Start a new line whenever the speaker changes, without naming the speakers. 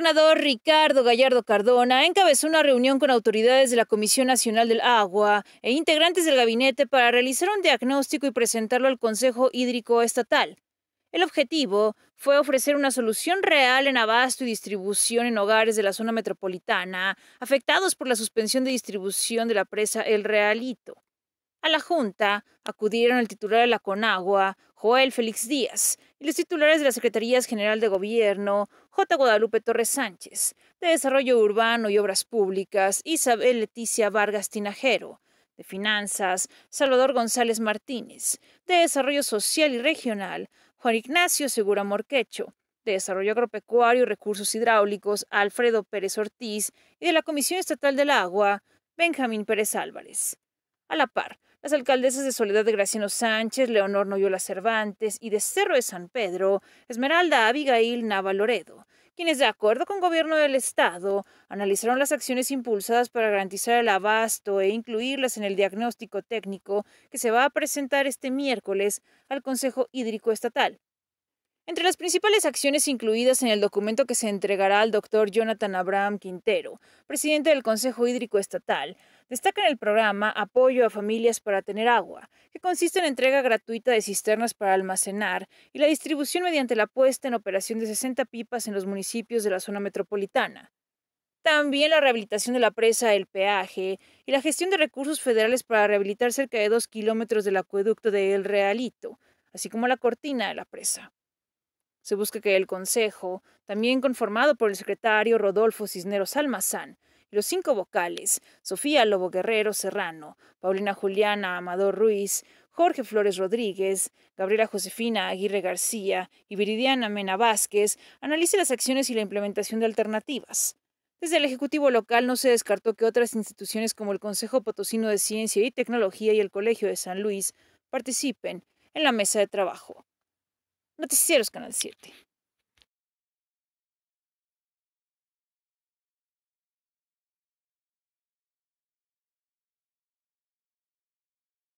gobernador Ricardo Gallardo Cardona encabezó una reunión con autoridades de la Comisión Nacional del Agua e integrantes del gabinete para realizar un diagnóstico y presentarlo al Consejo Hídrico Estatal. El objetivo fue ofrecer una solución real en abasto y distribución en hogares de la zona metropolitana afectados por la suspensión de distribución de la presa El Realito. A la Junta acudieron el titular de la Conagua, Joel Félix Díaz, y los titulares de las Secretarías General de Gobierno, J. Guadalupe Torres Sánchez, de Desarrollo Urbano y Obras Públicas, Isabel Leticia Vargas Tinajero, de Finanzas, Salvador González Martínez, de Desarrollo Social y Regional, Juan Ignacio Segura Morquecho, de Desarrollo Agropecuario y Recursos Hidráulicos, Alfredo Pérez Ortiz, y de la Comisión Estatal del Agua, Benjamín Pérez Álvarez. A la par, alcaldesas de Soledad de Graciano Sánchez, Leonor Noyola Cervantes y de Cerro de San Pedro, Esmeralda Abigail Nava Loredo, quienes de acuerdo con gobierno del Estado analizaron las acciones impulsadas para garantizar el abasto e incluirlas en el diagnóstico técnico que se va a presentar este miércoles al Consejo Hídrico Estatal. Entre las principales acciones incluidas en el documento que se entregará al doctor Jonathan Abraham Quintero, presidente del Consejo Hídrico Estatal, destacan el programa Apoyo a Familias para Tener Agua, que consiste en entrega gratuita de cisternas para almacenar y la distribución mediante la puesta en operación de 60 pipas en los municipios de la zona metropolitana. También la rehabilitación de la presa El Peaje y la gestión de recursos federales para rehabilitar cerca de dos kilómetros del acueducto de El Realito, así como la cortina de la presa. Se busca que el Consejo, también conformado por el secretario Rodolfo Cisneros Almazán, y los cinco vocales, Sofía Lobo Guerrero Serrano, Paulina Juliana Amador Ruiz, Jorge Flores Rodríguez, Gabriela Josefina Aguirre García y Viridiana Mena Vázquez analice las acciones y la implementación de alternativas. Desde el Ejecutivo local no se descartó que otras instituciones como el Consejo Potosino de Ciencia y Tecnología y el Colegio de San Luis participen en la mesa de trabajo. Noticieros Canal 7.